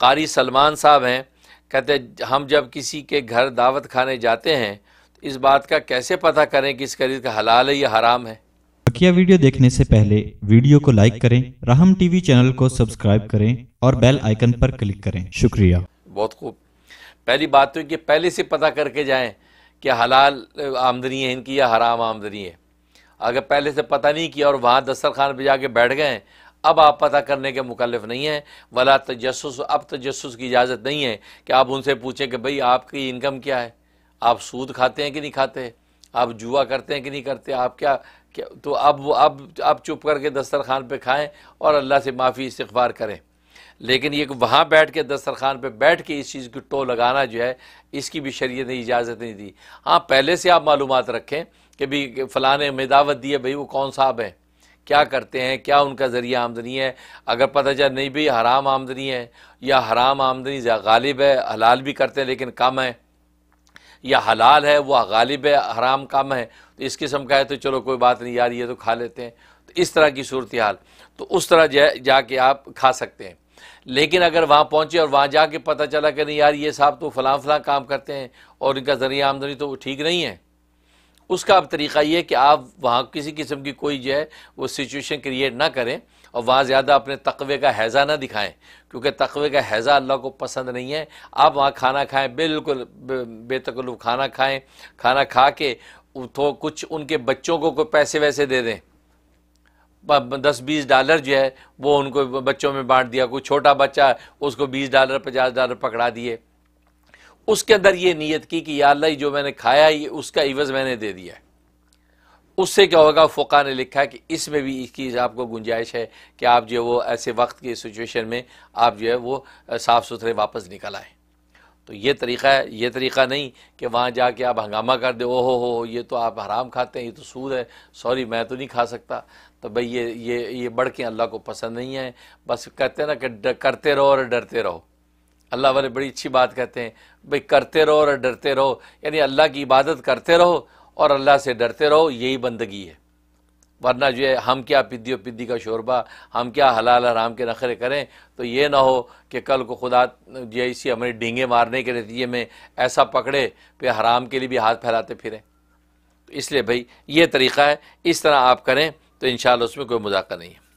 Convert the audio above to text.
कारी सलमान साहब हैं कहते हम जब किसी के घर दावत खाने जाते हैं तो इस बात का कैसे पता करें कि इस खरीद का हलाल है या हराम है बकिया वीडियो देखने से पहले वीडियो को लाइक करें राहम टीवी चैनल को सब्सक्राइब करें और बेल आइकन पर क्लिक करें शुक्रिया बहुत खूब पहली बात तो कि पहले से पता करके जाएं कि हलाल आमदनी है इनकी या हराम आमदनी है अगर पहले से पता नहीं किया और वहाँ दस्तर खान पर जाके बैठ गए अब आप पता करने के मुखलफ नहीं हैं वाला तजस अब तजस की इजाज़त नहीं है कि आप उनसे पूछें कि भाई आपकी इनकम क्या है आप सूद खाते हैं कि नहीं खाते आप जुआ करते हैं कि नहीं करते आप क्या क्या तो अब वो अब आप चुप करके दस्तरखान पे खाएं और अल्लाह से माफ़ी इस्तफार करें लेकिन ये वहाँ बैठ के दस्तरखान पे बैठ के इस चीज़ की टो लगाना जो है इसकी भी शरीय ने इजाज़त नहीं दी हाँ पहले से आप मालूम रखें कि भाई फ़लाने में दावत दी है भाई वो कौन साहब हैं क्या करते हैं क्या उनका ज़रिया आमदनी है अगर पता चल नहीं भी हराम आमदनी है या हराम आमदनी गालिब है हलाल भी करते हैं लेकिन कम है या हलाल है वह गालिब है हराम कम है तो इस किस्म का है तो चलो कोई बात नहीं यार ये तो खा लेते हैं तो इस तरह की सूरत हाल तो उस तरह जा जाके आप खा सकते हैं लेकिन अगर वहाँ पहुँचे और वहाँ जाके पता चला कि नहीं यार ये साहब तो फ़लाँ फ़लाँ काम करते हैं और इनका ज़रिया आमदनी तो ठीक नहीं है उसका अब तरीका ये है कि आप वहाँ किसी किस्म की कोई जो है वो सिचुएशन क्रिएट ना करें और वहाँ ज़्यादा अपने तकवे का हैज़ा ना दिखाएं क्योंकि तकवे का हैज़ा अल्लाह को पसंद नहीं है आप वहाँ खाना खाएं बिल्कुल बेतकल्लुफ़ खाना खाएं खाना खा के तो कुछ उनके बच्चों को कोई पैसे वैसे दे दें दस बीस डॉलर जो है वो उनको बच्चों में बांट दिया कोई छोटा बच्चा उसको बीस डॉलर पचास डॉलर पकड़ा दिए उसके अंदर ये नीयत की कि या अल्लाह जो मैंने खाया ये उसका इवज़ मैंने दे दिया है उससे क्या होगा फ़ुका ने लिखा कि इसमें भी इसकी आपको गुंजाइश है कि आप जो वो ऐसे वक्त की सिचुएशन में आप जो है वो साफ़ सुथरे वापस निकल आए तो ये तरीक़ा है ये तरीक़ा नहीं कि वहाँ जाके आप हंगामा कर दे ओहो हो हो ये तो आप हराम खाते हैं ये तो सूद है सॉरी मैं तो नहीं खा सकता तो भाई ये ये ये बढ़ के अल्लाह को पसंद नहीं है बस कहते हैं ना कि करते रहो और डरते रहो अल्लाह वाले बड़ी अच्छी बात कहते हैं भाई करते रहो और डरते रहो यानी अल्लाह की इबादत करते रहो और अल्लाह से डरते रहो यही बंदगी है वरना जो है हम क्या पिद्दी और पिद्दी का शोरबा हम क्या हलाल हराम के नखरे करें तो ये ना हो कि कल को खुदा जो है इसी हमारे डींगे मारने के नतीजे में ऐसा पकड़े पे हराम के लिए भी हाथ फैलाते फिरें तो इसलिए भाई ये तरीक़ा है इस तरह आप करें तो इन उसमें कोई मुजाकर नहीं है